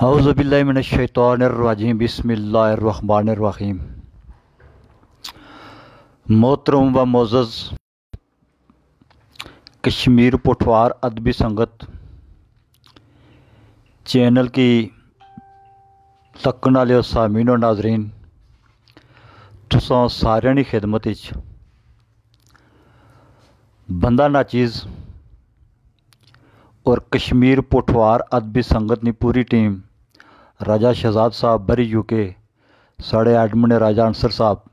हाउज़बिल्लिमिनशैतरवाजीम बसमीम मोहतरम व मोज़ कश्मीर पठवार अदबी संगत चैनल की तकन आए सामीनो नाजरीन तुसा सारे की खिदमत बंदा नाचीज़ और कश्मीर पठवार अदबी संगत की पूरी टीम राजा शहजाद साहब बरी यू के साढ़े एडमिन ने राजा अंसर साहब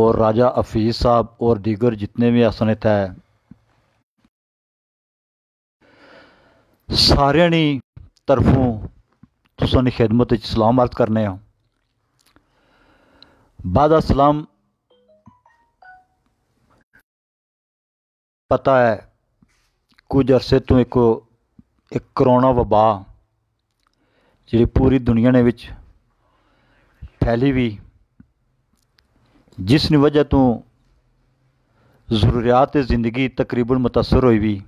और राजा अफीज़ साहब और दीगर जितने भी असनित है सारे तरफों तुसानी खिदमत सलाम अर्थ करने हो बाद सलाम पता है कुछ अरसे तो एक एक करोना वबा ਜਿਹੜੀ ਪੂਰੀ ਦੁਨੀਆ ਦੇ ਵਿੱਚ ਫੈਲੀ ਵੀ ਜਿਸ ਨੇ ਵਜ੍ਹਾ ਤੋਂ ਜ਼ਰੂਰੀਅਤ ਜ਼ਿੰਦਗੀ ਤਕਰੀਬਨ متاثر ਹੋਈ ਵੀ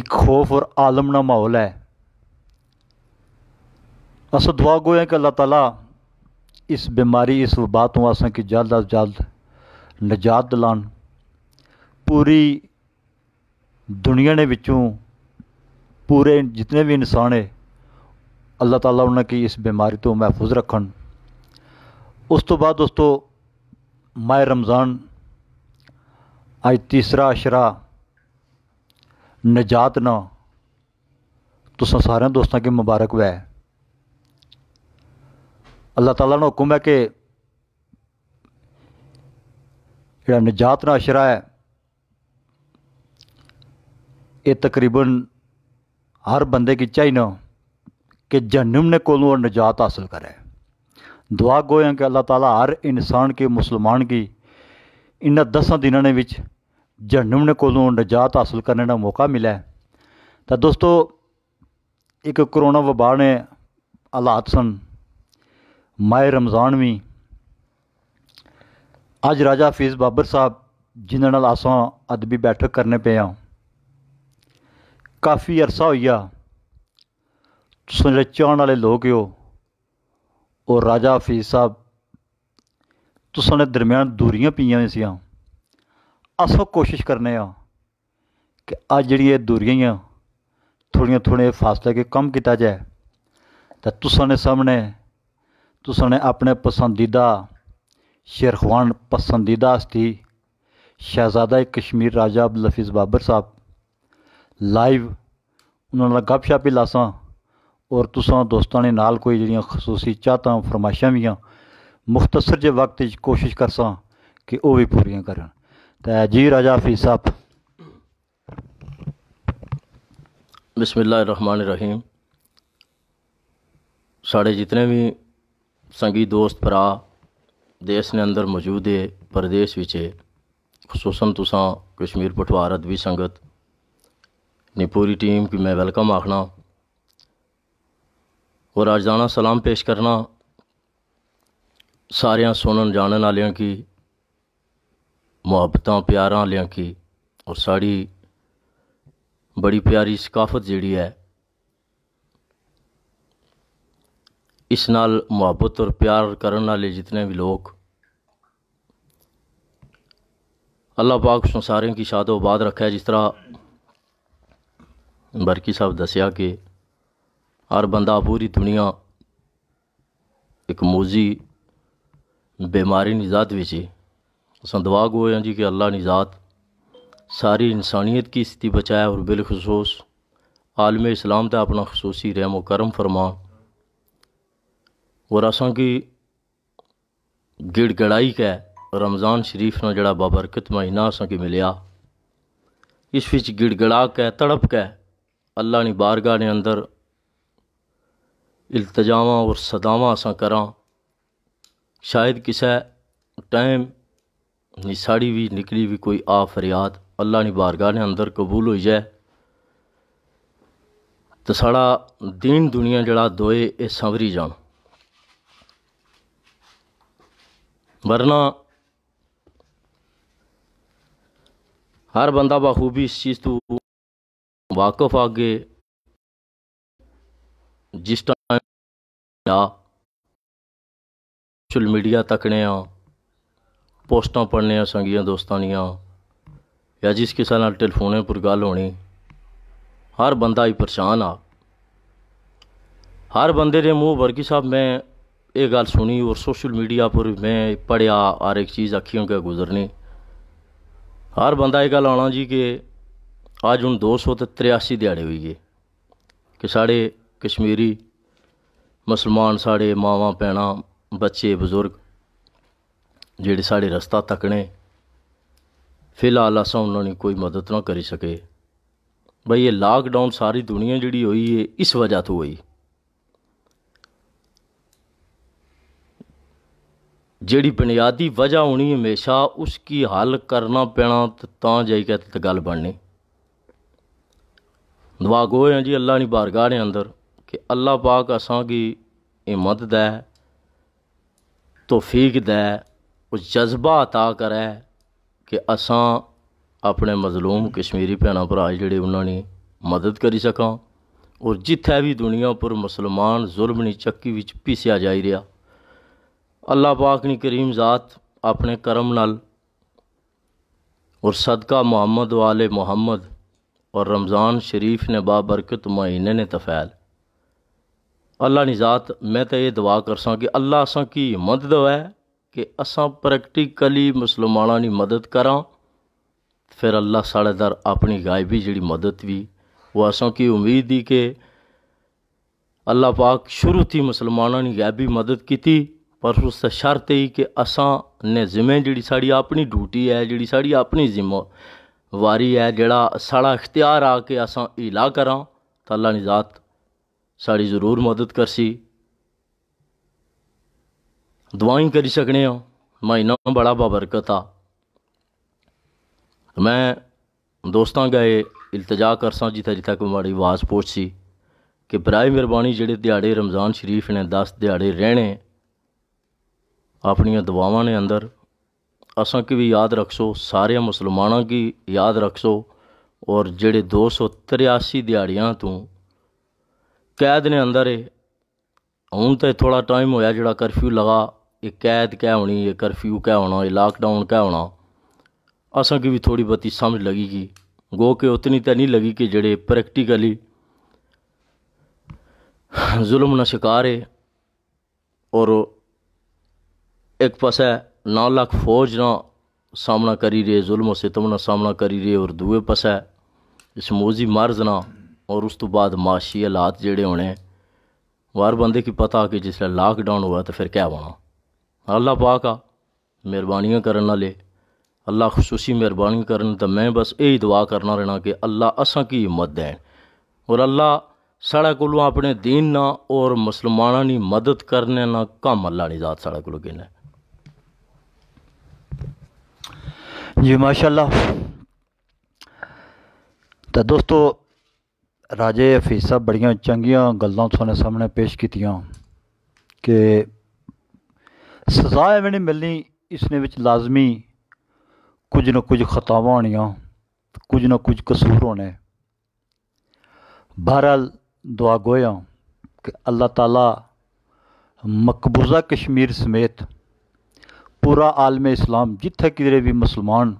ਇੱਕ ਖੋਫ ਔਰ ਆਲਮ ਨਾ ਮਾਹੌਲ ਹੈ ਅਸਾਂ ਦੁਆ ਗੋਇਆ ਕਿ ਅੱਲਾਹ ਤਾਲਾ ਇਸ ਬਿਮਾਰੀ ਇਸ ਵਬਾ ਤੋਂ ਅਸਾਂ ਕਿ ਜਲਦ ਅਜ਼ ਜਲਦ ਨਜਾਤ ਦਿਲਾਣ ਪੂਰੀ ਦੁਨੀਆ ਦੇ ਵਿੱਚੋਂ पूरे जितने भी इंसान है अल्लाह ताला उन्होंने इस बीमारी तो महफूज रखन उस तो बाद दोस्तों माह रमज़ान आज तीसरा अशरा नजात ना तो सारे दोस्तों की मुबारक वै अल्लाह ताला ने हुक्म है कि जो नजात ना अशरा है ये तकरीबन हर बंदे की चाहिए ना कि जहनुम ने कोलों और निजात हासिल करे दुआ गो कि अल्लाह ताला हर इंसान की मुसलमान की इन दसा दिनों ने विच ने कोलों निजात हासिल करने का मौका मिले तो दोस्तों एक करोना वबा ने हालात सन माए रमज़ान भी अज राजा हफीज़ बाबर साहब जिन्होंने असा अदबी बैठक करने पे हाँ ਕਾਫੀ ਅਰਸਾ ਹੋਇਆ ਸੁਨਰਚਾਉਣ ਵਾਲੇ ਲੋਕਿਓ ਉਹ ਰਾਜਾ ਫੀਸ ਸਾਹਿਬ ਤੁਸਾਂ ਦੇ ਦਰਮਿਆਨ ਦੂਰੀਆਂ ਪਈਆਂ ਸੀਆਂ ਅਸੋ ਕੋਸ਼ਿਸ਼ ਕਰਨੇ ਆ ਕਿ ਆ ਜਿਹੜੀ ਇਹ ਦੂਰੀਆਂ ਆ ਥੋੜੀਆਂ ਥੋੜੇ ਫਾਸਲੇ ਕੇ ਕਮ ਕੀਤਾ ਜਾਏ ਤਾਂ ਤੁਸਾਂ ਦੇ ਸਾਹਮਣੇ ਤੁਸਾਂ ਨੇ ਆਪਣੇ ਪਸੰਦੀਦਾ ਸ਼ੇਰਖਵਾਨ ਪਸੰਦੀਦਾ ਸਤੀ ਸ਼ਹਿਜ਼ਾਦਾ ਕਸ਼ਮੀਰ ਰਾਜਾ ਅਬਦੁਲ ਹਫੀਜ਼ ਬਾਬਰ ਸਾਹਿਬ लाइव उन्होंने गप शप ही लासा और तुसा दोस्तों ने नाल कोई जो खसूसी चाहत फरमाइशा भी हैं मुख्तसर ज वक्त कोशिश कर सा कि वह भी पूरी कर जी राजा फी साहब बिस्मिल रहमान रहीम साढ़े जितने भी संगी दोस्त भरा देश ने अंदर मौजूद है परदेश खसूसन तुसा कश्मीर पटवार अदबी संगत अपनी पूरी टीम की मैं वेलकम आखना और जाना सलाम पेश करना सारे सुन जानन वालों की मुहब्बत प्यार की और साड़ी बड़ी प्यारी सकाफत जीड़ी है इस नाल मुहब्बत और प्यार करने वाले जितने भी लोग अल्लाह पाक सारे की शादोबाद रखे रखा है जिस तरह बरकी साहब ਦੱਸਿਆ हर ਹਰ पूरी दुनिया ਦੁਨੀਆ ਇੱਕ ਮੋਜ਼ੀ ਬਿਮਾਰੀ ਨਿਜ਼ਾਤ ਵਿੱਚ ਹੈ ਅਸਾਂ ਦੁਆ ਗੋਇਆ ਜੀ ਕਿ सारी इंसानियत की स्थिति बचाए और बिलखसूस आलम इस्लाम का अपना खसूसी रहमो करम फरमा और असा की गिड़गड़ाई कै रमज़ान शरीफ ना जड़ा बाबरकत महीना असा की मिले इस गिड़गड़ा कै तड़प कै बारगाह ने अंदर इल्तजाम और सदाव असा करा शायद किसी टाइम साड़ी भी निकली भी कोई आ फरियाद अल्लाह ने बारगाह ने अंदर कबूल हो जाए तो साड़ा दीन दुनिया जड़ा दोए ये संवरी जान वरना हर बंदा बखूबी इस चीज़ तू वाकफ आगे जिस टाइम सोशल मीडिया तकने पोस्टा पढ़ने आ संगिया दोस्तों दियाँ या जिस किसी ना टेलीफोने पर गल होनी हर बंदा ही परेशान आ हर बंद के मुँह वर्गी साहब मैं ये गल सुनी और सोशल मीडिया पर मैं पढ़िया हर एक चीज़ अखियों के गुजरनी हर बंदा ये गल आना जी कि ਅੱਜ ਹੁਣ 283 ਦਿਹਾੜੇ ਹੋਈ ਗਏ ਕਿ ਸਾਡੇ ਕਸ਼ਮੀਰੀ ਮੁਸਲਮਾਨ ਸਾਡੇ ਮਾਵਾਂ ਪੈਣਾ ਬੱਚੇ ਬਜ਼ੁਰਗ ਜਿਹੜੇ ਸਾਡੇ ਰਸਤਾ ਤੱਕਣੇ ਫਿਲਹਾਲ ਅਸਾਂ ਉਹਨਾਂ ਨੇ ਕੋਈ ਮਦਦ ਨਾ ਕਰੀ ਸਕੇ ਬਈ ਇਹ ਲਾਕਡਾਊਨ ਸਾਰੀ ਦੁਨੀਆ ਜਿਹੜੀ ਹੋਈ ਏ ਇਸ ਵਜ੍ਹਾ ਤੋਂ ਹੋਈ ਜਿਹੜੀ ਬੁਨਿਆਦੀ ਵਜ੍ਹਾ ਹੋਣੀ ਹਮੇਸ਼ਾ ਉਸ ਕੀ ਹੱਲ ਕਰਨਾ ਪੈਣਾ ਤਾਂ ਜਾਈ ਕੇ ਤੇ ਗੱਲ ਬਣਨੀ दुआ गो है जी अल्लाह नी बारगाह ने अंदर कि अल्लाह पाक असांगी हिम्मत दै तोफीक दै जज्बा अता करे कि असा अपने मजलूम कश्मीरी भैन भ्रा जेह्ड़े उन्होंने मदद करी सक और जित्थै बी दुनिया पर मुसलमान जुल्म नी चक्की बिच पीसेआ जा रहा अल्लाह पाक नी करीम ज़ात अपने करम नाल और सदका मुहम्मद वाले मुहम्मद और रमज़ान शरीफ ने बाबरकत मुआइने ने तफैल अल्लाह नी ज़ात मैं तो ये दुआ करसा कि अल्लाह असा की मदद है कि असा प्रैक्टिकली मुसलमाना की मदद करा फिर अल्लाह साढ़े दर अपनी गायबी जड़ी मदद भी वो असों की उम्मीद ही कि अल्लाह पाक शुरू थी मुसलमाना ने गायबी मदद की पर उसका शर्त ही कि असा ने जिम्मे जी सी अपनी ड्यूटी है जी सी अपनी जिम्मा ਵਾਰੀ ਹੈ ਜਿਹੜਾ ਸਾਡਾ ਇਖਤਿਆਰ ਆ ਕੇ ਅਸਾਂ ਇਲਾ ਕਰਾਂ ਤਾਂ ਅੱਲਾ ਦੀ ਜ਼ਾਤ ਸਾਡੀ ਜ਼ਰੂਰ ਮਦਦ ਕਰਸੀ ਦੁਆਈ ਕਰੀ ਸਕਨੇ ਆ ਮਹੀਨਾ ਬੜਾ ਬਬਰਕਤ ਆ ਮੈਂ ਦੋਸਤਾਂ ਗਏ ਇਲਤਜਾ ਕਰਸਾਂ ਜਿੱਥੇ ਜਿੱਥੇ ਤੱਕ ਮਾੜੀ ਆਵਾਜ਼ ਪੁੱਛੀ ਕਿ ਬਰਾਏ ਮਿਹਰਬਾਨੀ ਜਿਹੜੇ ਦਿਹਾੜੇ ਰਮਜ਼ਾਨ ਸ਼ਰੀਫ ਨੇ 10 ਦਿਹਾੜੇ ਰਹਿਣੇ ਆਪਣੀਆਂ ਦੁਆਵਾਂ ਨੇ ਅੰਦਰ भी याद रख सो सारे मुसलमान की याद सो और जेह्ड़े दो सौ त्रियासी दिहाड़िया तू कैद ने अंदर है हूँ तो थोड़ा टाइम होया जो कर्फ्यू लगा ये कैद कै होनी ये कर्फ्यू कै होना ये लाकडाउन कै होना की भी थोड़ी बहुत समझ लगी कि गो के उतनी तो नहीं लगी कि जेडे प्रैक्टिकली जुल्म न शिकार है और एक है नौ लाख फौज ना सामना करी रही जुल्म सितम ना सामना करी रही और दुए पास इस मोजी मर्ज ना और उस तो बाद माशी हालात जेड़े होने वार बंदे की पता कि जिसलै लाकडाउन हुआ तो फिर क्या बना अल्लाह पाक आ मेहरबानियाँ करने वाले अल्लाह खसूसी मेहरबानी करन तो मैं बस यही दुआ करना रहना कि अल्लाह असा की हिम्मत दें और अल्लाह साढ़े को अपने दीन ना और मुसलमाना की मदद करने ना कम अल्लाह नहीं जात साढ़े को जी माशाल्लाह तो दोस्तों राजे हफीज साहब बड़िया चंगी गल्लां थोड़े सामने पेश कि सजा एवं नहीं मिलनी इसने विच लाजमी कुछ ना कुछ खताव होनिया कुछ न कुछ कसूर होने बहरहाल दुआ गोया कि अल्लाह ताला मकबूजा कश्मीर समेत पूरा आलम इस्लाम जिथे कि भी मुसलमान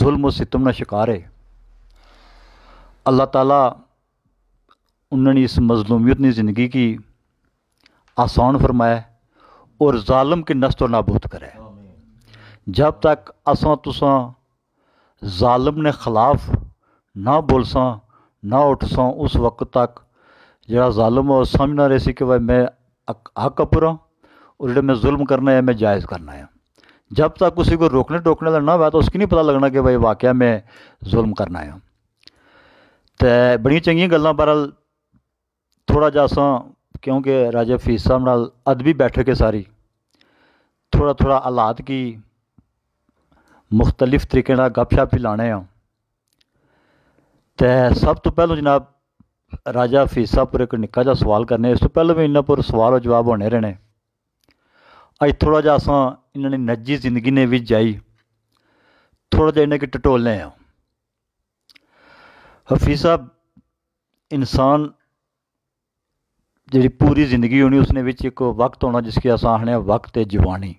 जुल्म सितम ना शिकार है अल्लाह ताला उन्होंने इस मजलूमियत ने ज़िंदगी की आसान फरमाया और ज़ालम के नस्त तो और नाबूद करे जब तक असा तुसा जालम ने खिलाफ ना बोलसा ना उठसा उस वक्त तक जरा जालम और समझना रहे कि भाई मैं हक अपूरा और जो मैं जुल्म करना है मैं जायज़ करना है जब तक किसी को रोकने टोकने का ना हुआ तो उसकी नहीं पता लगना कि भाई वाकया मैं जुल्म करना है तो बड़ी चंगी गलों पर थोड़ा जा असा क्योंकि राजा फीस साहब नाल अदबी बैठक है सारी थोड़ा थोड़ा हालात की मुख्तलिफ तरीके गप शप भी लाने हैं तो सब तो पहलू जनाब राजा फीस साहब पर एक निका जहा सवाल करने इस तो पहले भी इन्होंने पर सवाल और जवाब होने रहने ਅੱਜ ਥੋੜਾ ਜਿਹਾ ਅਸਾਂ ਇਹਨਾਂ ਨੇ ਨੱਜੀ ਜ਼ਿੰਦਗੀ ਨੇ ਵਿੱਚ ਜਾਈ ਥੋੜਾ ਜਿਹਾ ਇਹਨਾਂ ਕਿ ਟਟੋਲਨੇ ਆ ਹਫੀਜ਼ ਸਾਹਿਬ ਇਨਸਾਨ ਜਿਹੜੀ ਪੂਰੀ ਜ਼ਿੰਦਗੀ ਹੋਣੀ ਉਸਨੇ ਵਿੱਚ ਇੱਕ ਵਕਤ ਹੋਣਾ ਜਿਸ ਕੇ ਅਸਾਂ ਆਖਣੇ ਵਕਤ ਤੇ ਜਵਾਨੀ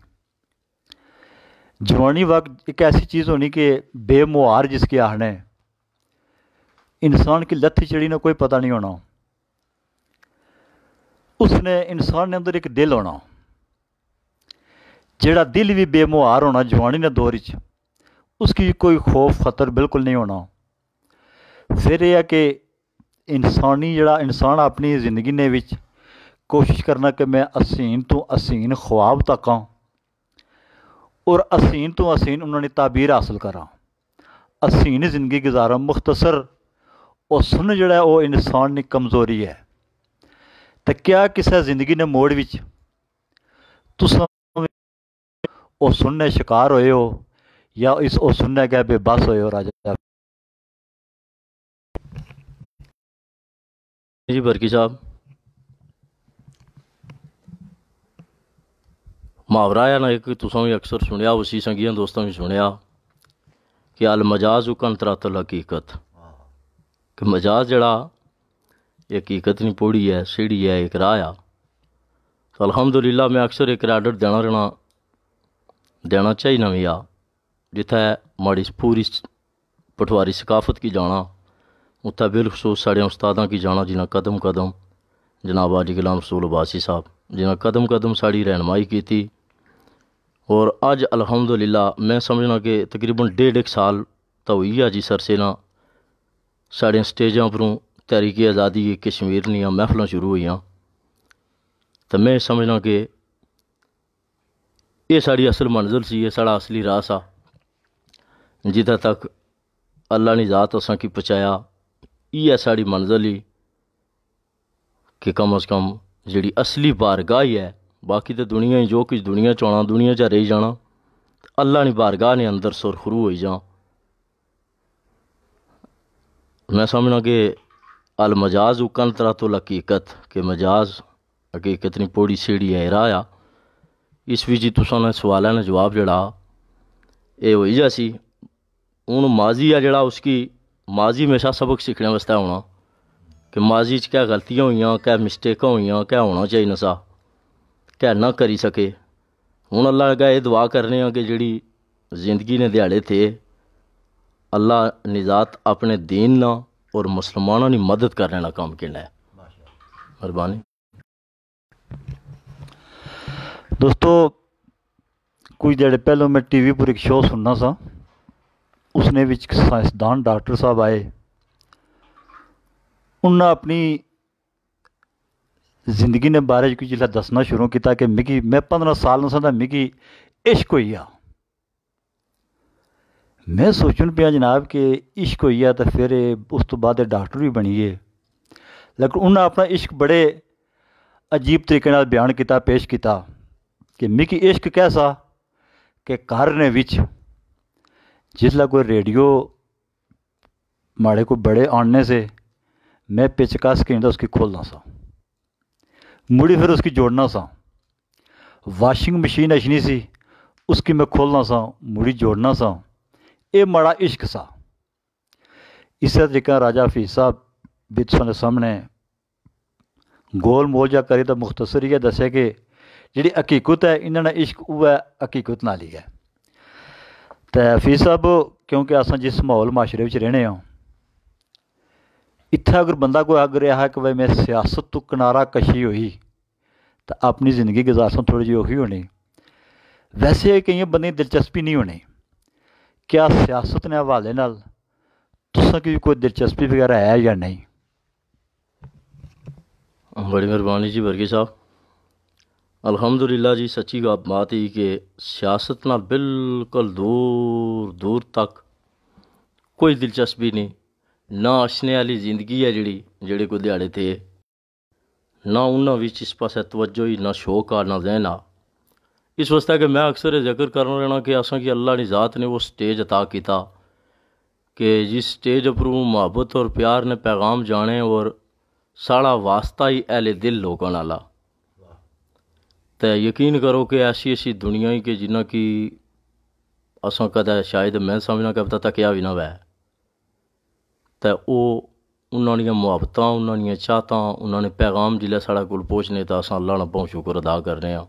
ਜਵਾਨੀ ਵਕਤ ਇੱਕ ਐਸੀ ਚੀਜ਼ ਹੋਣੀ ਕਿ ਬੇਮੁਹਾਰ ਜਿਸ ਕੇ ਆਹਣੇ ਇਨਸਾਨ ਕੀ ਲੱਥੀ ਚੜੀ ਨਾ ਕੋਈ ਪਤਾ ਨਹੀਂ ਹੋਣਾ ਉਸਨੇ ਇਨਸਾਨ ने ਅੰਦਰ ਇੱਕ ਦਿਲ ਹੋਣਾ ਜਿਹੜਾ ਵੀ ਬੇਮੁਹਾਰ ਹੋਣਾ ਜਵਾਨੀ ਨਾਲ ਦੌਰ ਵਿੱਚ ਉਸ ਕੀ ਕੋਈ ਖੋਫ ਖਤਰ ਬਿਲਕੁਲ ਨਹੀਂ ਹੋਣਾ ਫਿਰ ਇਹ ਆ ਕਿ ਇਨਸਾਨੀ ਜਿਹੜਾ ਇਨਸਾਨ ਆਪਣੀ ਜ਼ਿੰਦਗੀ ਨੇ ਵਿੱਚ ਕੋਸ਼ਿਸ਼ ਕਰਨਾ ਕਿ ਮੈਂ ਅਸੀਨ ਤੋਂ ਅਸੀਨ ਖੁਆਬ ਤੱਕਾਂ ਔਰ ਅਸੀਨ ਤੋਂ ਅਸੀਨ ਉਹਨਾਂ ਨੇ ਤਾਬੀਰ ਹਾਸਲ ਕਰਾਂ ਅਸੀਨ ਜ਼ਿੰਦਗੀ گزارਾਂ ਮੁਖਤਸਰ ਉਹ ਸੁਣ ਜਿਹੜਾ ਉਹ ਇਨਸਾਨ ਦੀ ਕਮਜ਼ੋਰੀ ਹੈ ਤਾਂ ਕਿਆ ਕਿਸੇ ਜ਼ਿੰਦਗੀ ਨੇ ਮੋੜ ਵਿੱਚ ਤੁਸੀਂ ਉਹ ਸੁਣਨੇ ਸ਼ਿਕਾਰ ਹੋਏ या इस ओ सुनने गए बेबस हो राजा जी बरकी साहब मुहावरा है ना एक तुसा भी अक्सर सुनया उसी संघिया दोस्तों भी सुनया कि अल मजाज उकन तरातल हकीकत कि मजाज जड़ा हकीकत नहीं पौड़ी है सीढ़ी है एक राह आ तो अलहमदुल्ला मैं अक्सर एक राडर देना रहना देना चाहिए ना भैया जित्थै माड़ी पूरी पटवारी सकाफत की जाना उत्थै बिलखसूस साढ़े उस्तादां की जाना जिन्हें कदम कदम जनाब हाजी गुलाम रसूल अबासी साहब जिन्हें कदम कदम साड़ी रहनमाई की और अज अलहमदिल्ला मैं समझना कि तकरीबन डेढ़ एक साल तो हुई है जी सरसे ना साढ़िया स्टेजा उपरों तहरीक आज़ादी कश्मीर दियाँ महफलों शुरू हुई तो मैं समझना कि ये साड़ी असल मंजिल सी सड़ा असली रास आ जिद तक अल्लाह ने जात असा की पहुँचाया इे सी मंजिल ही कि कम अज कम जी असली बारगाह ही है बाकी तो दुनिया ही जो कुछ दुनिया च आना दुनिया चा रही जाना अल्लाह ने बारगाह ने अंदर सुरखरू हो जा मैं समझना कि अल मजाज उकन तरह तो लकीकत के मजाज हकीकत ने पौड़ी सीढ़ी है रहा इस ਵਿੱਚ ਜੀ सवाल ने जवाब जड़ा ये ਇਹ ਹੋਈ ਜਾਸੀ ਹੁਣ ਮਾਜ਼ੀ ਆ ਜਿਹੜਾ माजी हमेशा सबक सीखने वास्ते आना कि माजी च क्या गलतियां हुई क्या मिस्टेक हुई क्या होना चाहिए नशा क्या ना करी सके हूँ अल्लाह का यह दुआ करने कि जी जिंदगी ने दिहाड़े थे अल्लाह निजात अपने दीन ना और मुसलमानों की मदद करने का काम कहना है मेहरबानी ਦੋਸਤੋ ਕੁਝ ਜਿਹੜੇ ਪਹਿਲਾਂ ਮੈਂ ਟੀਵੀ ਪਰ ਇੱਕ ਸ਼ੋਅ ਸੁਣਨਾ सा ਉਸਨੇ ਵਿੱਚ ਸਾਇੰਸਦਾਨ ਡਾਕਟਰ ਸਾਹਿਬ ਆਏ ਉਹਨਾਂ ਆਪਣੀ ਜ਼ਿੰਦਗੀ ਨੇ ਬਾਰੇ ਕੁਝ ਜਿਹੜਾ ਦੱਸਣਾ ਸ਼ੁਰੂ ਕੀਤਾ ਕਿ ਮਿੱਗੀ ਮੈਂ 15 ਸਾਲ ਨੂੰ ਸੰਦਾ ਮਿੱਗੀ ਇਸ਼ਕ ਹੋਈਆ ਮੈਂ ਸੋਚਣ ਪਿਆ ਜਨਾਬ ਕਿ ਇਸ਼ਕ ਹੋਈਆ ਤਾਂ ਫਿਰ ਉਸ ਤੋਂ ਬਾਅਦ ਡਾਕਟਰ ਵੀ ਬਣੀਏ ਲੇਕਿਨ ਉਹਨਾਂ ਆਪਣਾ ਇਸ਼ਕ ਬੜੇ ਅਜੀਬ ਤਰੀਕੇ ਨਾਲ ਬਿਆਨ ਕੀਤਾ ਪੇਸ਼ ਕੀਤਾ ਕਿ ਮਿੱਕੀ ਇਸ਼ਕ ਕੈਸਾ ਕਿ ਘਰ ਨੇ ਵਿੱਚ ਜਿਸ ਲਾ ਕੋਈ ਰੇਡੀਓ ਮਾੜੇ ਕੋ ਬੜੇ ਆਣਨੇ ਸੇ ਮੈਂ ਪਿਚਕਾਸ ਕਹਿੰਦਾ ਉਸਕੀ ਖੋਲਣਾ ਸਾਂ ਮੁੜੀ ਫਿਰ ਉਸਕੀ ਜੋੜਨਾ ਸਾਂ ਵਾਸ਼ਿੰਗ ਮਸ਼ੀਨ ਅਸ਼ਨੀ ਸੀ ਉਸਕੀ ਮੈਂ ਖੋਲਣਾ ਸਾਂ ਮੁੜੀ ਜੋੜਨਾ ਸਾਂ ਇਹ ਮੜਾ ਇਸ਼ਕ ਸਾ ਇਸੇ ਤਰੀਕਾ ਰਾਜਾ ਫੀਸ ਸਾਹਿਬ ਵਿੱਚ ਸਾਨੂੰ ਸਾਹਮਣੇ ਗੋਲ ਮੋਜਾ ਕਰੇ ਤਾਂ ਮੁਖਤਸਰੀ ਇਹ ਦੱਸੇ ਕਿ ਜਿਹੜੀ ਹਕੀਕਤ ਹੈ ਇਹਨਾਂ ਦਾ ਇਸ਼ਕ ਉਹ ਹੈ ਹਕੀਕਤ ਨਾਲ ਹੀ ਹੈ ਤੇ ਫੀ ਸਾਹਿਬ ਕਿਉਂਕਿ ਅਸਾਂ ਜਿਸ ਮਾਹੌਲ ਮਾਸ਼ਰੇ ਵਿੱਚ ਰਹਿੰਦੇ ਆ ਇੱਥੇ ਅਗਰ ਬੰਦਾ ਕੋਈ ਅਗਰ ਰਿਹਾ ਹੈ ਕਿ ਵੇ ਮੈਂ ਸਿਆਸਤ ਤੋਂ ਕਿਨਾਰਾ ਕਸ਼ੀ ਹੋਈ ਤਾਂ ਆਪਣੀ ਜ਼ਿੰਦਗੀ ਗੁਜ਼ਾਰਨ ਥੋੜੀ ਜਿਹੀ ਔਖੀ ਹੋਣੀ ਵੈਸੇ ਕਈ ਬੰਦੇ ਦਿਲਚਸਪੀ ਨਹੀਂ ਹੋਣੀ ਕਿਆ ਸਿਆਸਤ ਦੇ ਹਵਾਲੇ ਨਾਲ ਤੁਸਾਂ ਕੀ ਕੋਈ ਦਿਲਚਸਪੀ ਵਗੈਰਾ ਹੈ ਜਾਂ ਨਹੀਂ ਬੜੀ ਮਿਹਰਬਾਨੀ ਜੀ ਵਰਗੀ ਸਾਹਿਬ अलहमदुल्ला जी सच्ची बात ही कि सियासत ना बिल्कुल दूर दूर तक कोई दिलचस्पी नहीं ना अचने वाली ज़िंदगी है जी जे को दिहाड़े थे ना उन्होंने इस पास तवज्जो ही ना शौक आ ना जहन आ इस वास्ते कि मैं अक्सर जिक्र करना रहा कि असा कि अल्लाह ने ज़ात ने वो स्टेज अता किया कि जिस स्टेज पर मुहब्बत और प्यार ने पैगाम जाने और साढ़ा वास्ता ही एले दिल लोगों वाला ਤੇ ਯਕੀਨ ਕਰੋ ਕਿ ਐਸੀ ਐਸੀ ਦੁਨੀਆ ਹੀ ਕਿ ਜਿੰਨਾ ਕਿ ਅਸਾਂ ਕਦਾ ਸ਼ਾਇਦ ਮੈਂ ਸਮਝਣਾ ਕਿ ਪਤਾ ਤੱਕ तकिया ਵੀ ਨਾ ਵੈ ਤੇ ਉਹ ਉਹਨਾਂ ਦੀਆਂ ਮੁਹੱਬਤਾਂ ਉਹਨਾਂ ਦੀਆਂ ਚਾਹਤਾਂ ਉਹਨਾਂ ਨੇ ਪੈਗਾਮ ਜਿਲੇ ਸਾਡਾ ਕੋਲ ਪਹੁੰਚਨੇ ਤਾਂ ਅਸਾਂ ਅੱਲਾਹ ਨਾਲ ਬਹੁਤ ਸ਼ੁਕਰ ਅਦਾ ਕਰਨੇ ਆ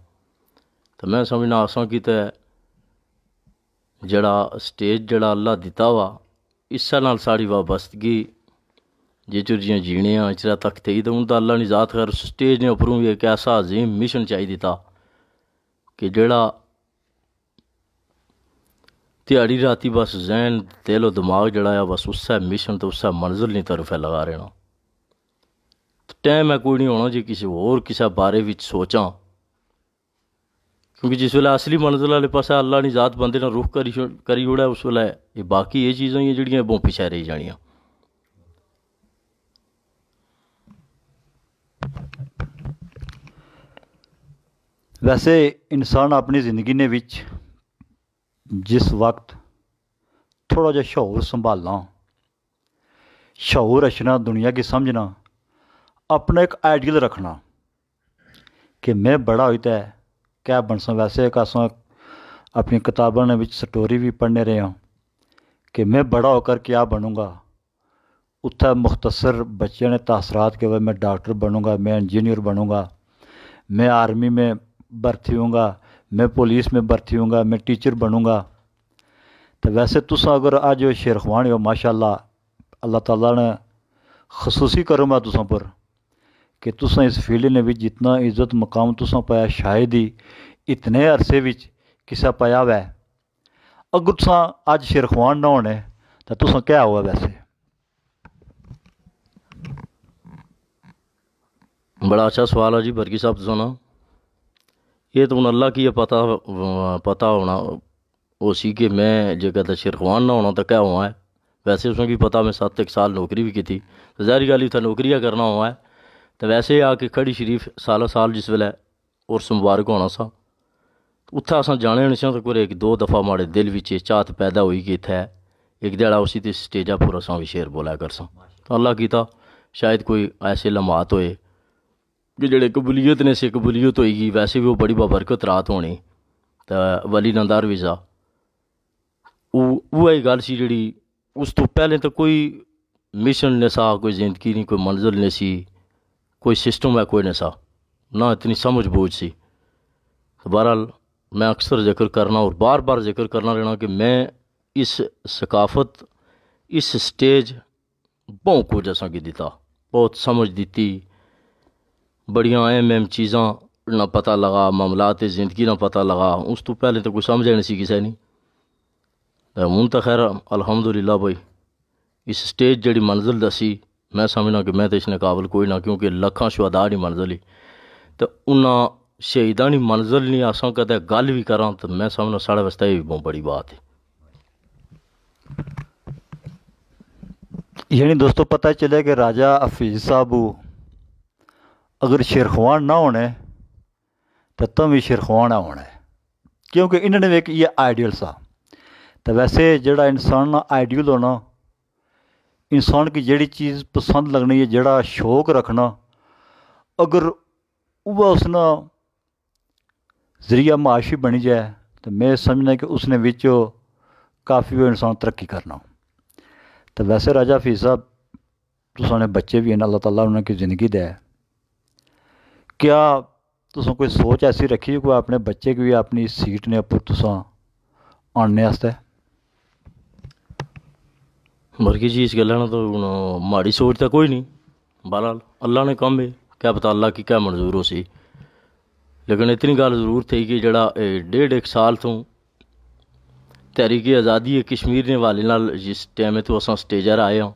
ਤਾਂ ਮੈਂ ਸਮਝਣਾ ਅਸਾਂ ਕੀਤਾ ਜਿਹੜਾ ਸਟੇਜ ਜਿਹੜਾ ਅੱਲਾਹ ਦਿੱਤਾ ਵਾ ਇਸ ਨਾਲ ਸਾਡੀ ਵਾਬਸਤਗੀ जेचुर जियाँ जीने अचरा तख्त ही तो उनका अल्लाह ने जात कर स्टेज ने भी एक ऐसा अजीम मिशन चाहिए दिता कि जड़ा दिहाड़ी राती बस जहन तेलो दिमाग जड़ा बस उस मिशन तो उस मंजिल की तरफ है लगा रहना तो टाइम है कोई नहीं होना जी किसी होर किसी बारे में सोचा क्योंकि जिस वेला असली मंजिल वाले पास अल्लाह ने जात बंद ने रुख करी करी छोड़ा उस वेला बाकी ये चीज़ें जड़ियाँ बहुत पिछा रही जानियाँ ਵੈਸੇ ਇਨਸਾਨ ਆਪਣੀ ਜ਼ਿੰਦਗੀ ਦੇ ਵਿੱਚ ਜਿਸ ਵਕਤ ਥੋੜਾ ਜਿਹਾ ਸ਼ੌਰ ਸੰਭਾਲਣਾ ਸ਼ੌਰ ਰਚਨਾ ਦੁਨੀਆ ਕੀ ਸਮਝਣਾ अपना एक आइडियल रखना कि मैं बड़ा होता है क्या बन सा वैसे अस अपनी किताबों ने विच स्टोरी भी पढ़ने रहे हूँ कि मैं बड़ा होकर क्या बनूँगा उत्थे मुख्तसर बच्चे ने तासरात के वह मैं डॉक्टर बनूँगा मैं इंजीनियर बनूँगा मैं आर्मी में भर्ती होगा मैं पुलिस में भर्ती होऊंगा मैं टीचर बनूंगा तो वैसे तुस अगर अज शेरखवान हो माशाला अल्लाह ताला ने खसूसी करूँगा तुसा पर कि तुस इस फील्ड ने भी जितना इज्जत मकाम तुसा पाया शायद ही इतने अरसे विच किसा पाया हुआ अगर तुसा अज शेर खवान ना होने तो तुसा क्या हो वैसे बड़ा अच्छा सवाल है जी बरकी साहब सुना ये तो हूँ अल्लाह की पता पता होना उसी के मैं जो कहता शिरखवान ना होना तो क्या हुआ है वैसे उसमें भी पता मैं सात एक साल नौकरी भी की थी तो जहरी गाली उतना नौकरियाँ करना हुआ है तो वैसे आके खड़ी शरीफ साल साल जिस वेल उर्स मुबारक होना सा उत्थ अस जाने नहीं सा कुरे एक दो दफ़ा माड़े दिल बिच चाहत पैदा हुई कि इतने एक दिहाड़ा उसी तो स्टेजा पर असा भी शेर बोला कर सा तो अल्लाह कीता शायद कोई ऐसे लम्हात होए कि जेडे कबूलीयत ने सिख ਕਬੂਲੀਅਤ होगी वैसे भी वो बड़ी ਬਬਰਕਤ ਰਾਤ रात होनी ਵਲੀ वली नंदार ਉਹ ਉਹ ਹੀ जी उस ਜਿਹੜੀ ਉਸ तो ਪਹਿਲੇ मिशन ने सा कोई ज़िंदगी नहीं कोई मंजिल नहीं सी कोई सिस्टम है कोई नहीं सा ना इतनी समझ बूझ सी तो बहरहाल मैं अक्सर जिक्र करना और बार बार जिक्र करना रहना कि मैं इस सकाफत इस स्टेज बहुत कुछ असा की दिता बहुत समझ दी बड़िया अहम अहम चीज़ा ना पता लगा मामलात ज़िंदगी ना पता लगा उस तू तो पहले तो कोई समझ नहीं सी किसी नहीं हूं तो खैर अलहमदुल्ला भाई इस स्टेज जड़ी मंजिल दसी मैं समझना कि मैं तो इसने काबल कोई ना क्योंकि लखा शुहदा नहीं मंजिल ही तो उन्हें शहीदां नहीं मंजिल नहीं अस कद गल भी करा तो मैं समझना साढ़े वास्ते ये बहुत बड़ी बात है यानी दोस्तों पता चलिया कि राजा हफीज़ साहब अगर शिरखुआन ना होने तो तुम भी शिरखुआना होना है क्योंकि इन्होंने भी एक ये आइडियल सा तो वैसे जड़ा इंसान आइडियल होना इंसान की जड़ी चीज़ पसंद लगनी है जड़ा शौक रखना अगर वह उसना जरिया माशी बनी जाए तो मैं समझना कि उसने विचो काफ़ी वो इंसान तरक्की करना तो वैसे राजा फी साहब तुसाने बच्चे भी हैं अल्लाह ताला उन्हें की ज़िंदगी दे ਕਿਆ ਤੁਸੀਂ ਕੋਈ ਸੋਚ ਐਸੀ ਰੱਖੀ ਕੋਈ ਆਪਣੇ ਬੱਚੇ ਕੋਈ ਆਪਣੀ ਸੀਟ ਨੇ ਉੱਪਰ ਤੁਸੀਂ ਆਣਨੇ ਆਸਤੇ ਮਰਗੀ ਜੀ ਇਸ ਗੱਲਾਂ ਨਾਲ ਤਾਂ ਮਾੜੀ ਸੋਚ ਤਾਂ ਕੋਈ ਨਹੀਂ ਬਾਲਾ ਅੱਲਾ ਨੇ ਕੰਮ ਹੈ ਕਿਆ ਪਤਾ ਅੱਲਾ ਕੀ ਕਹਿ ਮਨਜ਼ੂਰ ਹੋ ਸੀ ਲੇਕਿਨ ਇਤਨੀ ਗੱਲ ਜ਼ਰੂਰ થઈ ਕਿ ਜਿਹੜਾ ਡੇਢ ਇੱਕ ਸਾਲ ਤੋਂ ਤਰੀਕੀ ਆਜ਼ਾਦੀ ਹੈ ਕਸ਼ਮੀਰ ਦੇ ਵਾਲੇ ਨਾਲ ਜਿਸ ਟਾਈਮ ਤੇ ਅਸਾਂ ਸਟੇਜਰ ਆਏ ਹਾਂ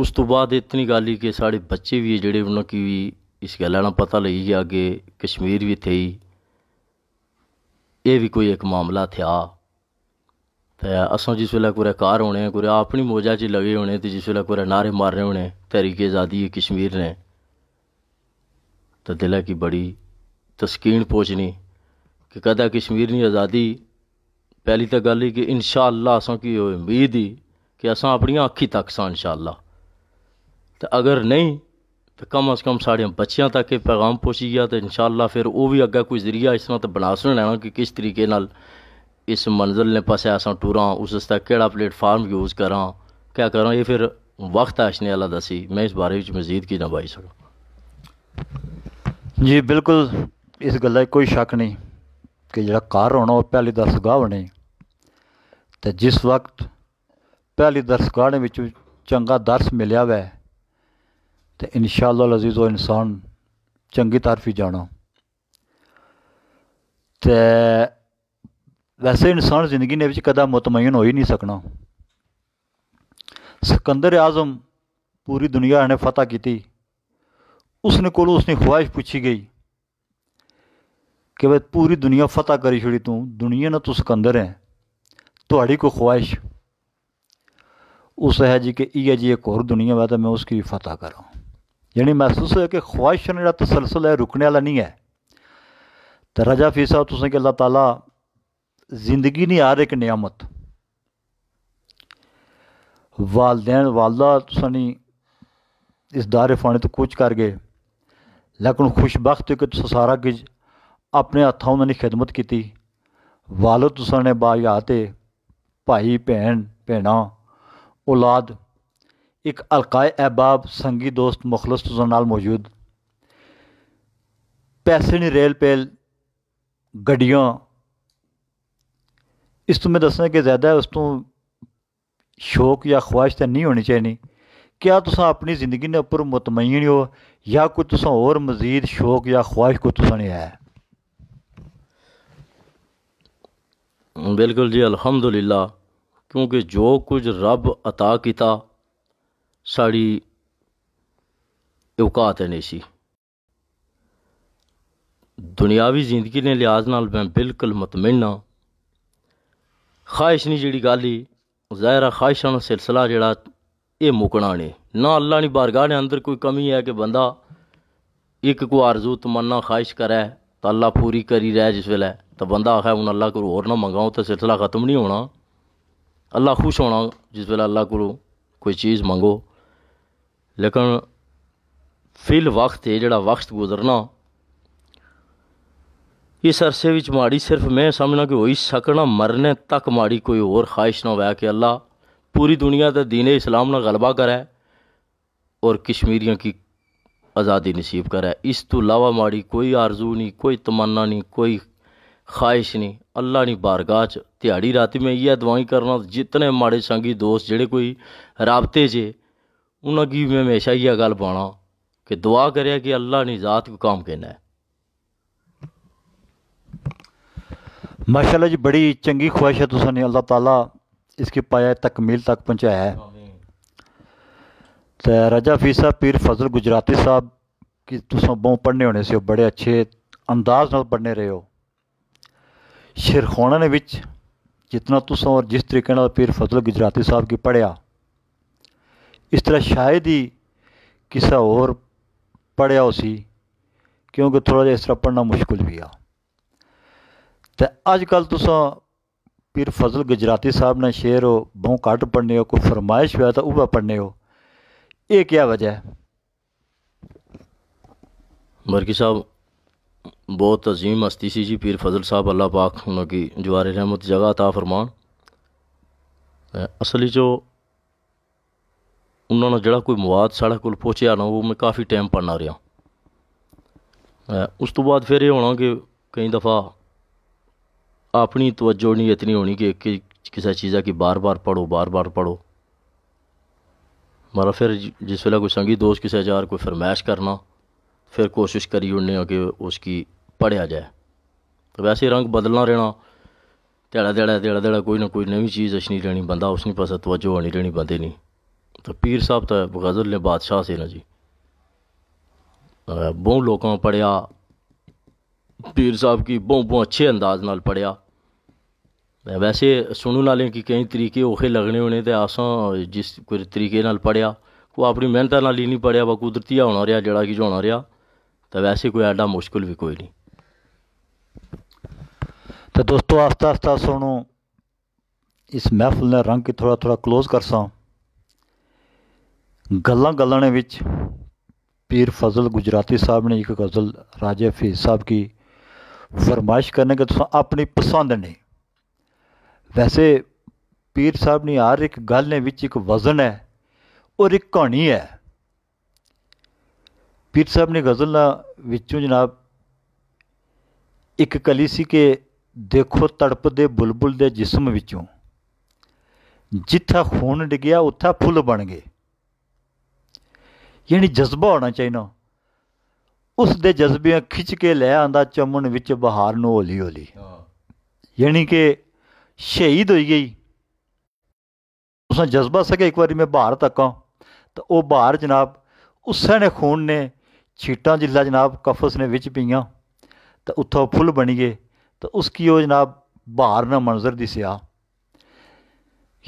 ਉਸ ਤੋਂ ਬਾਅਦ ਇਤਨੀ ਗੱਲ ਹੀ ਕਿ ਸਾਡੇ ਬੱਚੇ ਵੀ ਜਿਹੜੇ ਉਹਨਾਂ ਕੀ इस गल पता लगी गया कि कश्मीर भी थे ये भी कोई इक मामला थे ते असें जिस बेल्लै कुदै घर होने कुदै अपनी मौजा च लगे होने ते जिस बेल्लै कुदै नारे मारने होने तहरीके अजादी कश्मीर ने ते दिलै गी बड़ी तस्कीन पोचनी कि कदें कश्मीर नहीं अजादी पहली तो गल ही कि इंशाअल्लाह असेंगी उम्मीद ही कि असं अपनी अखी तक सां इंशाअल्लाह अगर नहीं ਤੇ ਕਮ ਅਸ ਕਮ ਸਾਡੇ ਬੱਚਿਆਂ ਤੱਕ ਇਹ ਪੈਗਾਮ ਗਿਆ ਤੇ ਇਨਸ਼ਾਅੱਲਾ ਫਿਰ ਉਹ ਵੀ ਅੱਗਾ ਕੋਈ ਜ਼ਰੀਆ ਇਸ ਤਰ੍ਹਾਂ ਤੇ ਬਣਾ ਸੁਣ ਲੈਣਾ ਕਿ ਕਿਸ ਤਰੀਕੇ ਨਾਲ ਇਸ ਮੰਜ਼ਲ ਨੇ ਪਾਸੇ ਆਸਾਂ ਟੂਰਾਂ ਉਸ ਤੱਕ ਕਿਹੜਾ ਪਲੇਟਫਾਰਮ ਯੂਜ਼ ਕਰਾਂ ਕਿਆ ਕਰਾਂ ਇਹ ਫਿਰ ਵਕਤ ਆਸ਼ਨੇ ਅੱਲਾ ਦਸੀ ਮੈਂ ਇਸ ਬਾਰੇ ਵਿੱਚ ਮਜ਼ੀਦ ਕੀ ਨਾ ਬਾਈ ਸਕਾਂ ਜੀ ਬਿਲਕੁਲ ਇਸ ਗੱਲ 'ਤੇ ਕੋਈ ਸ਼ੱਕ ਨਹੀਂ ਕਿ ਜਿਹੜਾ ਕਾਰ ਹੋਣਾ ਉਹ ਪਹਿਲੀ ਦਰਸਗਾਹ ਬਣੇ ਤੇ ਜਿਸ ਵਕਤ ਪਹਿਲੀ ਦਰਸਗਾਹ ਦੇ ਵਿੱਚ ਚੰਗਾ ਦਰਸ ਮਿਲਿਆ ਵੈ तो ਇਨਸ਼ਾਅੱਲਾ ਅਜ਼ੀਜ਼ ਉਹ इंसान चंकी तरफ ही जाना ਵੈਸੇ ਇਨਸਾਨ ਜ਼ਿੰਦਗੀ ਦੇ ਵਿੱਚ ਕਦਾ मुतमयन हो ही नहीं सकना सिकंदर आजम पूरी दुनिया ने फतह की उसने को उसने ख्वाहिश पूछी गई कि भाई पूरी दुनिया फतह करी छोड़ी तू दुनिया ना तू सिकंदर है थोड़ी तो कोई ख्वाहिश उस है जी कि ये जी एक और दुनिया है तो मैं उसकी भी फतह करा यानी महसूस होया कि ख्वाहिश जो तसलसल है रुकने वाला नहीं है तो रजा फी साहब तुसें कि अल्लाह ताला जिंदगी नहीं हर एक नियामत वालदेन वालदा तुसानी इस दारे फाने तो कुछ कर गए लेकिन खुशबख्त हो कि सारा कुछ अपने हाथों उन्होंने खिदमत की वालो तुसा ने बायाते भाई भैन भैन औलाद एक अलकाय अहबाब संगी दोस्त मुखलस ਤੁਸਾਂ मौजूद पैसे नहीं रेल पेल गड्डियाँ इस मैं दसना कि ज़्यादा उस तो शौक या ख्वाहिश तो नहीं होनी चाहिए क्या तुस अपनी जिंदगी ने उपर मुतमईन हो या कोई तुसा और मजीद शौक या ख्वाहिश कोई तुसा नहीं है बिल्कुल जी अल्हम्दुलिल्लाह क्योंकि जो कुछ रब अता किया साड़ी औकात है नहीं दुनियावी जिंदगी ने लिहाज न मैं बिल्कुल मुतमिन हाँ ख्वाहिश नहीं जी गल जहरा ख्वाहिशों सिलसिला जरा यह मुकना नहीं ना अल्लाह नहीं बारगाह ने अंदर कोई कमी है कि बंदा एक को आरजू तमन्ना ख्वाहिश करे तो अल्लाह पूरी करी रहे जिस वेल्लै तो बंदा आखे हूँ अल्लाह को होर ना मंगाओ तो सिलसिला खत्म नहीं होना अल्लाह खुश होना जिस वेल्लै अल्लाह को कोई चीज़ मंगो लेकिन फिल वक्त है जेह्ड़ा वक्त गुजरना इस अरसे माड़ी सिर्फ मैं समझना कि होई सकना मरने तक माड़ी कोई और ख्वाहिश ना हो कि अल्लाह पूरी दुनिया के दीन इस्लाम ना गलबा करे और कश्मीरियों की आज़ादी नसीब करे इस तो अलावा माड़ी कोई आरजू नहीं कोई तमन्ना नहीं कोई ख्वाहिश नहीं अल्लाह नहीं बारगाह च ध्याड़ी राती में यह दुआई करना जितने माड़े संगी दोस्त जेड़े कोई रबते जे ਉਹਨਾਂ ਕੀ ਮੈਂ ਹਮੇਸ਼ਾ ਹੀ ਇਹ ਗੱਲ ਪਾਉਣਾ ਕਿ ਦੁਆ ਕਰਿਆ ਕਿ ਅੱਲਾ ਨੇ ਜ਼ਾਤ ਕੋ ਕੰਮ ਕਹਿਣਾ ਮਾਸ਼ਾਅੱਲਾ ਜੀ ਬੜੀ ਚੰਗੀ ਖੁਆਇਸ਼ ਹੈ ਤੁਸਾਂ ਨੇ ਅੱਲਾ ਤਾਲਾ ਇਸ ਕੇ ਪਾਇਆ ਤਕਮੀਲ ਤੱਕ ਪਹੁੰਚਾਇਆ ਹੈ ਤੇ ਰਜਾ ਫੀਸਾ ਪੀਰ ਫਜ਼ਲ ਗੁਜਰਾਤੀ ਸਾਹਿਬ ਕਿ ਤੁਸਾਂ ਬਹੁਤ ਪੜਨੇ ਹੋਣੇ ਸੀ ਉਹ ਬੜੇ ਅੱਛੇ ਅੰਦਾਜ਼ ਨਾਲ ਪੜਨੇ ਰਹੇ ਹੋ ਸ਼ਿਰਖੋਣਾ ਦੇ ਵਿੱਚ ਜਿਤਨਾ ਤੁਸਾਂ ਔਰ ਜਿਸ ਤਰੀਕੇ ਨਾਲ ਪੀਰ ਫਜ਼ਲ ਗੁਜਰਾਤੀ ਸਾਹਿਬ ਕੀ ਪੜਿਆ इस तरह शायद ही किसा और पढ़िया उसी क्योंकि थोड़ा जहा इस तरह पढ़ना मुश्किल भी आ ते अजकल तुसां पीर फजल गुजराती साहब ने शेर हो बहु घट्ट पढ़ने हो कोई फरमाइश होऐ तो उ'ऐ पढ़ने हो ये क्या वजह है बरकी साहब बहुत अजीम हस्ती सी जी पीर फजल साहब अल्लाह पाक उन्होंने की जवार रहमत जगह था फरमान असली जो उन्होंने जोड़ा कोई मवाद साढ़े को ਕੋਲ ਪਹੁੰਚਿਆ ਨਾ ਉਹ ਮੈਂ ਕਾਫੀ ਟਾਈਮ ਪੜਨਾ ਰਿਹਾ ਉਸ ਤੋਂ ਬਾਅਦ ਫਿਰ ਇਹ ਹੋਣਾ ਕਿ ਕਈ अपनी तवज्जो नहीं इतनी होनी कि किसी चीज़ा की बार बार पढ़ो बार बार पढ़ो मगर फिर जिस वेला कोई संगी दोस्त किसी यार कोई फरमैश करना फिर कोशिश करी उड़ने कि उसकी पढ़िया जाए तो वैसे रंग बदलना रहना ध्याड़ा ध्याड़ा ध्याड़ा ध्याड़ा कोई ना कोई नवी चीज़ अच्छी रहनी बंदा उसने पास तवज्जो आनी रहनी बंदे नहीं ਤਾਂ ਪੀਰ ਸਾਹਿਬ ਤਾਂ ਬਗਜ਼ਰ ਨੇ ਬਾਦਸ਼ਾਹ ਸੀ ਨਾ ਜੀ ਬਹੁ ਲੋਕਾਂ ਪੜਿਆ ਪੀਰ ਸਾਹਿਬ ਕੀ ਬਹੁ ਬਹੁ ਅੱਛੇ ਅੰਦਾਜ਼ ਨਾਲ ਪੜਿਆ ਮੈਂ ਵੈਸੇ ਸੁਣੂ ਨਾਲੇ ਕਿ ਕਈ ਤਰੀਕੇ ਉਹੇ ਲੱਗਣੇ ਹੋਣੇ ਤੇ ਆਸਾਂ ਜਿਸ ਕੋਈ ਤਰੀਕੇ ਨਾਲ ਪੜਿਆ ਕੋ ਆਪਣੀ ਮਿਹਨਤ ਨਾਲ ਹੀ ਨਹੀਂ ਪੜਿਆ ਵਾ ਕੁਦਰਤੀ ਆਉਣਾ ਰਿਹਾ ਜਿਹੜਾ ਕਿ ਹੋਣਾ ਰਿਹਾ ਤਾਂ ਵੈਸੇ ਕੋਈ ਐਡਾ ਮੁਸ਼ਕਲ ਵੀ ਕੋਈ ਨਹੀਂ ਤਾਂ ਦੋਸਤੋ ਆਸਤਾ ਆਸਤਾ ਸੁਣੋ ਇਸ ਮਹਿਫਲ ਨੇ ਰੰਗ ਕਿ ਥੋੜਾ ਥੋੜਾ ਕਲੋਜ਼ ਕਰਸਾਂ ਗੱਲਾਂ ਗੱਲਾਂ ਦੇ ਵਿੱਚ ਪੀਰ ਫਜ਼ਲ ਗੁਜਰਾਤੀ ਸਾਹਿਬ ਨੇ ਇੱਕ ਗਜ਼ਲ ਰਾਜੇ ਫੀਰ ਸਾਹਿਬ ਕੀ ਫਰਮਾਇਸ਼ ਕਰਨੇ ਕਿ ਤੁਸੀਂ ਆਪਣੀ ਪਸੰਦ ਨੇ ਵੈਸੇ ਪੀਰ ਸਾਹਿਬ ਨੇ ਹਰ ਇੱਕ ਗੱਲ ਦੇ ਵਿੱਚ ਇੱਕ ਵਜ਼ਨ ਹੈ ਔਰ ਇੱਕ ਕਹਾਣੀ ਹੈ ਪੀਰ ਸਾਹਿਬ ਨੇ ਗਜ਼ਲ ਵਿੱਚੋਂ ਜਨਾਬ ਇੱਕ ਕਲੀ ਸੀ ਕਿ ਦੇਖੋ ਤੜਪਦੇ ਬੁਲਬੁਲ ਦੇ ਜਿਸਮ ਵਿੱਚੋਂ ਜਿੱਥਾ ਖੂਨ ਡਿਗਿਆ ਉੱਥਾ ਫੁੱਲ ਬਣ ਗਏ ਯਾਨੀ ਜਜ਼ਬਾ ਹੋਣਾ ਚਾਹੀਦਾ ਉਸ ਦੇ ਜਜ਼ਬਿਆਂ ਖਿੱਚ ਕੇ ਲੈ ਆਂਦਾ ਚਮਨ ਵਿੱਚ ਬਹਾਰ ਨੂੰ ਹੌਲੀ ਹੌਲੀ ਯਾਨੀ ਕਿ ਸ਼ਹੀਦ ਹੋਈ ਗਈ ਉਸਦਾ ਜਜ਼ਬਾ ਸਕੇ ਇੱਕ ਵਾਰੀ ਮੈਂ ਬਹਾਰ ਤੱਕਾਂ ਤਾਂ ਉਹ ਬਹਾਰ ਜਨਾਬ ਉਸੇ ਨੇ ਖੂਨ ਨੇ ਛੀਟਾਂ ਜਿੱਲਾ ਜਨਾਬ ਕਫਸ ਨੇ ਵਿੱਚ ਪਈਆਂ ਤਾਂ ਉੱਥੋਂ ਫੁੱਲ ਬਣ ਗਏ ਤਾਂ ਉਸ ਕੀ ਉਹ ਜਨਾਬ ਬਹਾਰ ਨਾ ਮੰਜ਼ਰ ਦੀ ਸਿਆ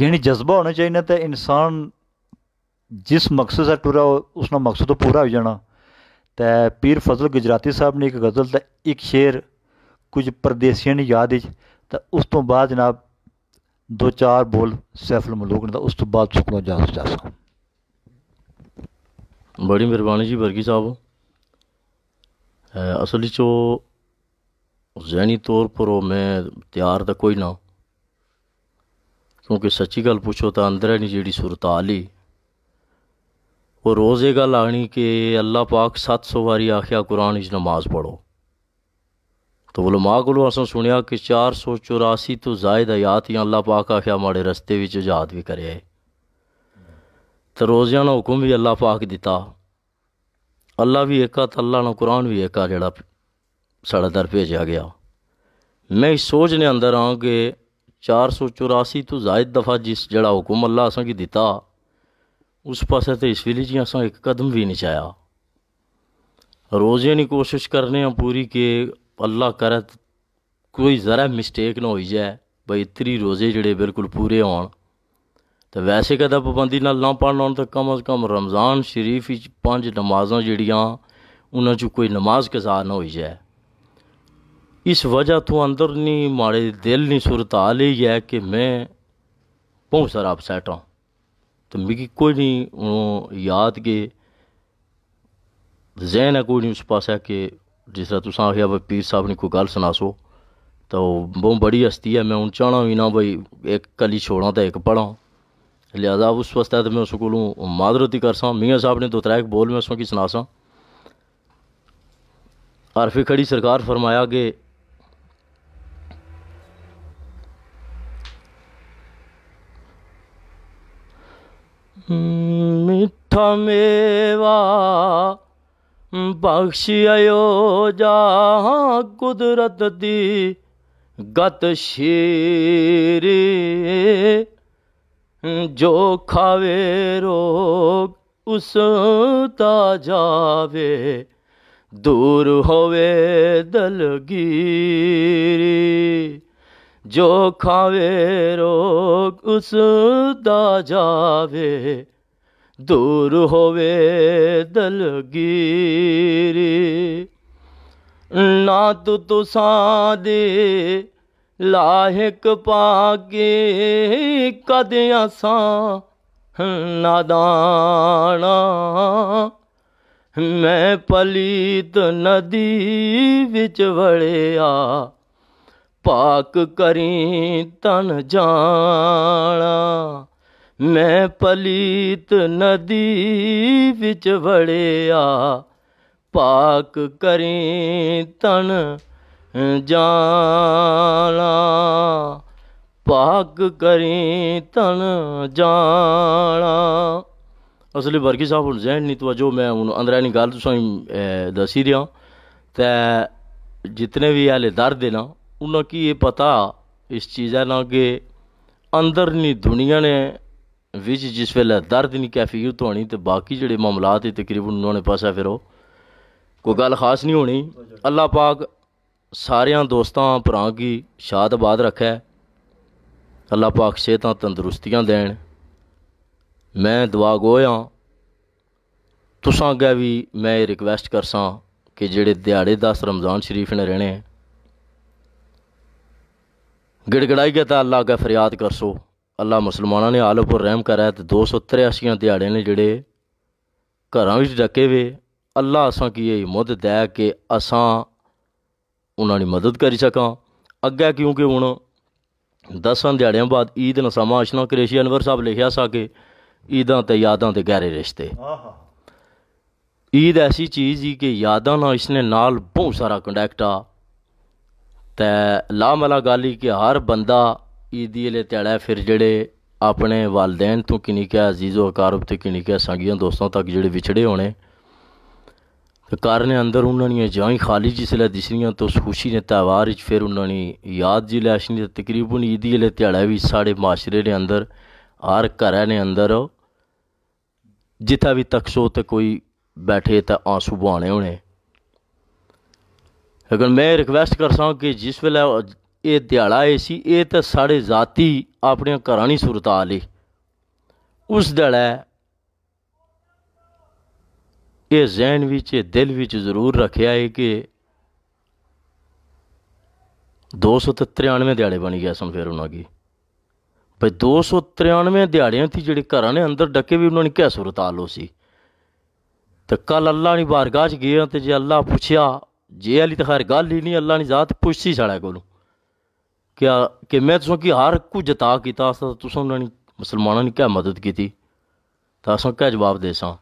ਯਾਨੀ ਜਜ਼ਬਾ ਹੋਣਾ ਚਾਹੀਦਾ ਤਾਂ ਇਨਸਾਨ ਜਿਸ ਮਕਸਦ ਦਾ ਟੁਰਾ ਉਸ ਨਾਲ ਮਕਸਦ ਪੂਰਾ ਹੋ ਜਾਣਾ ਤੇ ਪੀਰ ਫਜ਼ਲ ਗੁਜਰਾਤੀ ਸਾਹਿਬ ਨੇ ਇੱਕ ਗਜ਼ਲ ਦਾ ਇੱਕ ਸ਼ੇਰ ਕੁਝ ਪਰਦੇਸੀਆਂ ਦੀ ਯਾਦ ਵਿੱਚ ਤਾਂ ਉਸ ਤੋਂ ਬਾਅਦ ਜਨਾਬ ਦੋ ਚਾਰ ਬੋਲ ਸੈਫਲ ਮਲੂਕ ਨੇ ਤਾਂ ਉਸ ਤੋਂ ਬਾਅਦ ਸੁਖਨਾ ਜਾ ਜਾਸਾ ਬੜੀ ਮਿਹਰਬਾਨੀ ਜੀ ਵਰਗੀ ਸਾਹਿਬ ਅਸਲ ਵਿੱਚ ਉਹ ਜ਼ਹਿਨੀ ਤੌਰ ਪਰ ਉਹ ਮੈਂ ਤਿਆਰ ਤਾਂ ਕੋਈ ਨਾ ਕਿਉਂਕਿ ਸੱਚੀ ਗੱਲ ਪੁੱਛੋ ਤਾਂ ਅੰਦਰ ਹੀ ਜਿਹੜੀ ਸੁਰਤਾਲੀ और रोज़ रोज़े गल आनी कि अल्लाह पाक सत्त सौ बारी आख्या कुरान नमाज पढ़ो तो वो माँ को असं सुनिया कि चार सौ चौरासी तो जायद आयात या अल्लाह पाक आख्या माड़े रस्ते में भी करे तो रोज़िया ने हुक्म भी अल्लाह पाक दिता अल्लाह भी एक तो अल्लाह ने कुरान भी एक जड़ा साढ़े दर भेजा गया मैं इस सोच ने अंदर हाँ कि चार सौ चौरासी तो जायद दफ़ा जिस जड़ा हुक्म अल्लाह असा दिता उस पास तो इस वेले जी असां हिकु क़दम भी न चाया रोज़े नहीं कोशिश करने पूरी के अल्लाह करे कोई ज़रा मिस्टेक ना हो जाए भाई इतनी रोज़े जड़े बिल्कुल पूरे होन तो वैसे कदा पाबंदी नाल ना पढ़ना हो तो कम अज़ कम रमज़ान शरीफ ही पांच नमाज़ा जड़ियाँ उन्होंने कोई नमाज कज़ा ना हो जाए इस वजह तो अंदर नहीं माड़े दिल नहीं सूरत ही है कि मैं बहुत सारा अपसैट हाँ ਤੇ ਮਿਗੀ ਕੋਈ ਨਹੀਂ ਉਹ ਯਾਦ ਕੇ ਜ਼ੈਨ ਆ ਕੋਈ ਨਹੀਂ ਉਸ ਪਾਸੇ ਕਿ ਜਿਸ ਤਰ੍ਹਾਂ ਤੁਸੀਂ ਆਖਿਆ ਵੀ ਪੀਰ ਸਾਹਿਬ ਨੇ ਕੋਈ ਗੱਲ ਸੁਣਾਸੋ ਤਾਂ ਬਹੁਤ ਬੜੀ ਹਸਤੀ ਹੈ ਮੈਂ ਹੁਣ ਚਾਹਣਾ ਵੀ ਨਾ ਬਈ ਇੱਕ ਕਲੀ ਛੋੜਾਂ ਤਾਂ ਇੱਕ ਪੜਾਂ ਲਿਆਦਾ ਉਸ ਵਸਤਾ ਤੇ ਮੈਂ ਉਸ ਕੋਲੋਂ ਮਾਦਰਤੀ ਕਰਸਾਂ ਮੀਆਂ ਸਾਹਿਬ ਨੇ ਦੋ ਤਰ੍ਹਾਂ ਇੱਕ ਬੋਲ ਮੈਂ ਉਸ ਨੂੰ ਕੀ ਸੁਣਾਸਾਂ ਅਰਫੀ ਖੜੀ ਸਰਕਾਰ ਫਰਮਾਇਆ ਕਿ ਮਿੱਠਾ ਮੇਵਾ ਬਖਸ਼ਿਓ ਜਾ ਕੁਦਰਤ ਦੀ ਗਤ ਸ਼ੀਰੇ ਜੋ ਖਾਵੇ ਰੋਗ ਉਸ ਤਾ ਜਾਵੇ ਦੂਰ ਹੋਵੇ ਦਲਗੀਰੀ ਜੋ ਖਾਵੇ ਰੋਗ ਉਸ ਦਾ ਜਾਵੇ ਦੂਰ ਹੋਵੇ ਦਲਗੀਰੀ ਨਾ ਤੂੰ ਤੁਸਾਂ ਦੇ ਲਾਹਕ ਪਾ ਕੇ ਕਦ ਅਸਾਂ ਨਾਦਾਨਾ ਮੈਂ ਪਲੀਤ ਨਦੀ ਵਿੱਚ ਵੜਿਆ ਪਾਕ ਕਰੀ ਤਨ ਜਾਣਾ ਮੈਂ ਪਲੀਤ ਨਦੀ ਵਿੱਚ ਵੜਿਆ ਪਾਕ ਕਰੀ ਤਨ ਜਾਣਾ ਪਾਕ ਕਰੀ ਤਨ ਜਾਣਾ ਅਸਲੀ ਵਰਗੀ ਸਾਹਿਬ ਹੁਣ ਜ਼ਹਿਨ ਨਹੀਂ ਤਵਾ ਜੋ ਮੈਂ ਹੁਣ ਨਹੀਂ ਗੱਲ ਤੁਸੀਂ ਦੱਸੀ ਰਿਹਾ ਤੇ ਜਿੰਨੇ ਵੀ ਆਲੇ ਦਰਦ ਨਾ ਉਹਨਾਂ ਕੀ ਇਹ ਪਤਾ ਇਸ ਚੀਜ਼ਾਂ ਨਾਲ ਕਿ ਅੰਦਰਨੀ ਦੁਨੀਆ ਨੇ ਵਿੱਚ ਜਿਸ ਵੇਲੇ ਦਰਦ ਨਹੀਂ ਹੋ ਤੋਣੀ ਤੇ ਬਾਕੀ ਜਿਹੜੇ ਮਾਮਲਾਤ ਹੀ ਤਕਰੀਬਨ ਉਹਨਾਂ ਨੇ ਪਾਸਾ ਫਿਰੋ ਕੋਈ ਗੱਲ ਖਾਸ ਨਹੀਂ ਹੋਣੀ ਅੱਲਾ ਪਾਕ ਸਾਰਿਆਂ ਦੋਸਤਾਂ ਭਰਾ ਕੀ ਸ਼ਾਦ ਬਾਦ ਅੱਲਾ ਪਾਕ ਸਿਹਤਾਂ ਤੰਦਰੁਸਤੀਆਂ ਦੇਣ ਮੈਂ ਦੁਆ ਗੋਇਆ ਤੁਸਾਂ ਅੱਗੇ ਵੀ ਮੈਂ ਇਹ ਰਿਕਵੈਸਟ ਕਰਸਾਂ ਕਿ ਜਿਹੜੇ ਦਿਹਾੜੇ 10 ਰਮਜ਼ਾਨ ਸ਼ਰੀਫ ਨੇ ਰਹਿਣੇ ਗੜਗੜਾਈ ਕੇ ਤਾਂ ਅੱਲਾ ਕਾ ਫਰਿਆਦ ਕਰਸੋ ਅੱਲਾ ਮੁਸਲਮਾਨਾਂ ਨੇ ਆਲਮ ਪਰ ਰਹਿਮ ਕਰਿਆ ਤੇ 283 ਦਿਹਾੜੇ ਨੇ ਜਿਹੜੇ ਘਰਾਂ ਵਿੱਚ ਡੱਕੇ ਵੇ ਅੱਲਾ ਅਸਾਂ ਕੀ ਇਹ ਮਦਦ ਦੇ ਕੇ ਅਸਾਂ ਉਹਨਾਂ ਦੀ ਮਦਦ ਕਰੀ ਸਕਾਂ ਅੱਗੇ ਕਿਉਂਕਿ ਹੁਣ 10 ਦਿਹਾੜਿਆਂ ਬਾਅਦ ਈਦ ਸਮਾਂ ਆਸ਼ਨਾ ਕ੍ਰੇਸ਼ੀ ਅਨਵਰ ਸਾਹਿਬ ਲਿਖਿਆ ਸਾਕੇ ਈਦਾਂ ਤੇ ਯਾਦਾਂ ਤੇ ਗਹਿਰੇ ਰਿਸ਼ਤੇ ਆਹਾ ਈਦ ਐਸੀ ਚੀਜ਼ ਹੀ ਕਿ ਯਾਦਾਂ ਨਾਲ ਇਸਨੇ ਨਾਲ ਬਹੁਤ ਸਾਰਾ ਕੰਟੈਕਟ ਆ ਤੇ ਲਾਮਲਾ ਗਾਲੀ ਕਿ ਹਰ ਬੰਦਾ ਈਦੀ ਲੈ ਤੜਾ ਫਿਰ ਜਿਹੜੇ ਆਪਣੇ ਵਾਲਦੈਨ ਤੋਂ ਕਿਨੀ ਕਿ ਅਜ਼ੀਜ਼ੋ ਅਕਾਰਬ ਤੇ ਕਿਨੀ ਕਿ ਸੰਗੀਆਂ ਦੋਸਤਾਂ ਤੱਕ ਜਿਹੜੇ ਵਿਛੜੇ ਹੋਣੇ ਤੇ ਕਾਰਨੇ ਅੰਦਰ ਉਹਨਾਂ ਨੇ ਜਾਂ ਹੀ ਖਾਲੀ ਜਿਸ ਲੈ ਦਿਸਣੀਆਂ ਤੋਂ ਖੁਸ਼ੀ ਨੇ ਤਿਉਹਾਰ ਵਿੱਚ ਫਿਰ ਉਹਨਾਂ ਨੇ ਯਾਦ ਜੀ ਲੈਸ਼ਨੀ ਤੇ ਤਕਰੀਬਨ ਈਦੀ ਲੈ ਤੜਾ ਵੀ ਸਾਡੇ ਮਾਸ਼ਰੇ ਦੇ ਅੰਦਰ ਹਰ ਘਰਾਂ ਦੇ ਅੰਦਰ ਜਿੱਥਾ ਵੀ ਤਕਸੋ ਤੇ ਕੋਈ ਬੈਠੇ ਤਾਂ ਆਂਸੂ ਬਹਾਣੇ ਹੋਣੇ लेकिन ਮੈਂ ਰਿਕਵੈਸਟ करसा ਕਿ ਜਿਸ ਵੇਲੇ ਇਹ ਦਿਹਾੜਾ ਇਹ ਸੀ ਇਹ ਤਾਂ ਸਾਡੇ ਜ਼ਾਤੀ ਆਪਣੇ ਘਰਾਂ ਦੀ ਸੁਰਤਾ ਲਈ ਉਸ ਦਿਹਾੜਾ ਇਹ ਜ਼ਹਿਨ ਵਿੱਚ ਇਹ ਦਿਲ ਵਿੱਚ ਜ਼ਰੂਰ ਰੱਖਿਆ ਹੈ ਕਿ 293 ਦਿਹਾੜੇ ਬਣ ਗਿਆ ਸਨ ਫਿਰ ਉਹਨਾਂ ਕੀ ਭਈ 293 ਦਿਹਾੜਿਆਂ ਤੇ ਜਿਹੜੇ ਘਰਾਂ ਨੇ ਅੰਦਰ ਡੱਕੇ ਵੀ ਉਹਨਾਂ ਨੇ ਕਿਹ ਸੁਰਤਾ ਲੋ ਸੀ ਤੇ ਕੱਲ ਅੱਲਾ ਦੀ ਬਾਰਗਾਹ 'ਚ ਗਏ ਤੇ ਜੇ ਅੱਲਾ ਪੁੱਛਿਆ जे आली तो खैर गल ही नहीं अल्लाह ने जात पुछसी साढ़े कोलों क्या कि मैं तुसों की हर कुछ जता किता अस मुसलमानों ने क्या मदद की तो असं क्या जवाब दे स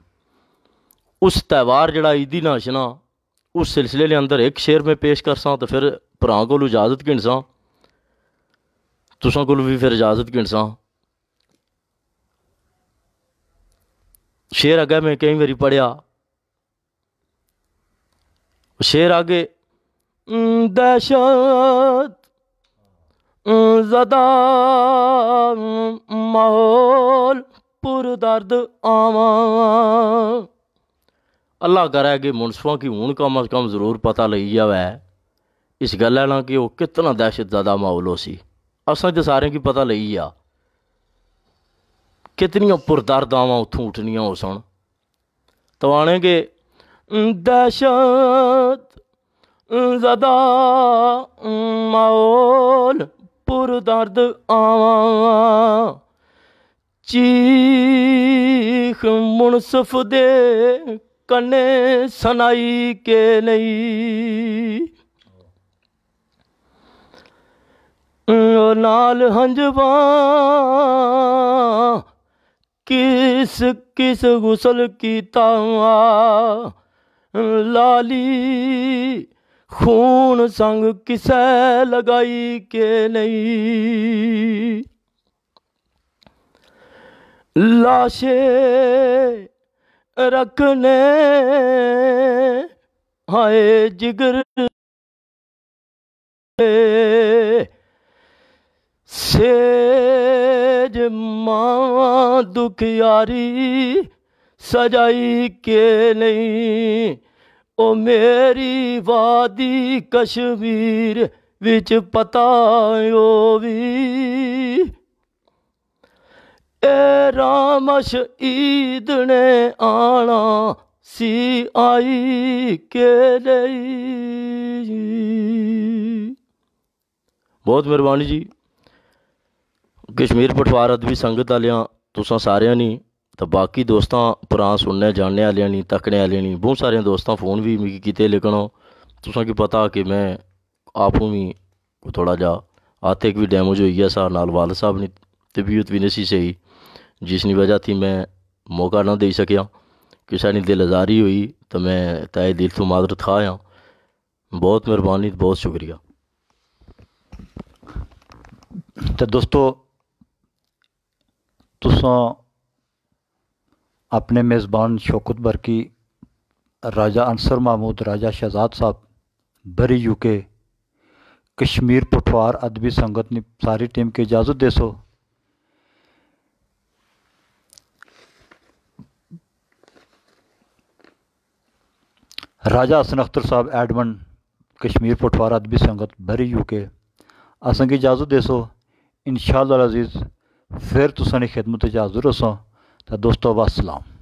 उस त्यौहार जड़ा ईदी नाश ना उस सिलसिले के अंदर एक शेर में पेश कर सा तो फिर भरां को इजाजत गिण सा तुसों को भी फिर इजाजत गिण सा शेर अगर मैं कई बार पढ़िया शेर आगे दहशत ज़दा माहौल पुर दर्द आवा अल्लाह करे कि मुनसफा की हूँ कम अज कम जरूर पता लगी जाए इस गल कि वह कितना दहशत ज़्यादा माहौल हो सी असा तो सारे की पता लगी आ कितनिया पुरदर्द आवा उतों उठनिया हो सन तो आने के دهشت ਜ਼ਦਾ ਮੌਲ ਪੁਰ ਦਰਦ ਆਵਾਂ ਚੀਖ ਮੁਨਸਫ ਦੇ ਕੰਨੇ ਸੁਨਾਈ ਕੇ ਨਹੀਂ ਨਾਲ ਹੰਝਵਾ ਕਿਸ ਕਿਸ ਗੁਸਲ ਕੀਤਾ ਲਾਲੀ ਖੂਨ ਸੰਗ ਕਿਸੈ ਲਗਾਈ ਕੇ ਨਹੀਂ ਲਾਸ਼ੇ ਰੱਖਨੇ ਹਾਏ ਜਿਗਰ ਸੇਜ ਮਾਂ ਦੁਖਿਆਰੀ ਸਜਾਈ ਕੇ ਲਈ ਓ ਮੇਰੀ ਵਾਦੀ ਕਸ਼ਮੀਰ ਵਿੱਚ ਪਤਾ ਓ ਵੀ ਏ ਰਾਮਸ਼ ਈਦ ਨੇ ਆਣਾ ਸੀ ਆਈ ਕੇ ਲਈ ਬਹੁਤ ਮਿਹਰਬਾਨੀ ਜੀ ਕਸ਼ਮੀਰ ਪਟਵਾਰ ਅਦਵੀ ਸੰਗਤ ਵਾਲਿਆਂ ਤੁਸਾਂ ਸਾਰਿਆਂ ਨੇ तो बाकी दोस्तों भ्रा सुनने जानने वाले नहीं तकने वाले नहीं बहुत सारे दोस्तों फोन भी मैं कि लेकिन तुसा तुसें पता कि मैं आप भी थोड़ा जा आते भी डैमेज हो गया सर नाल वाल साहब ने तबीयत भी नहीं सही जिसनी वजह थी मैं मौका ना दे सकिया किसै ने दिल आजारी हुई तो मैं तहे दिल तो मादर था आं बहुत मेहरबानी बहुत शुक्रिया तो दोस्तों तुसा अपने मेज़बान शौकत बरकी की राजा अंसर महमूद राजा शहजाद साहब बरी यू के कश्मीर पठवार अदबी संगत ने सारी टीम की इजाज़त दे सो राजा हसन अख्तर साहब एडमन कश्मीर पठवार अदबी संगत बरी यू के असेंगी इजाज़त दे सो इन अजीज़ फिर तुसानी खिदमत हाजिर रसो तो दोस्तों वसलाम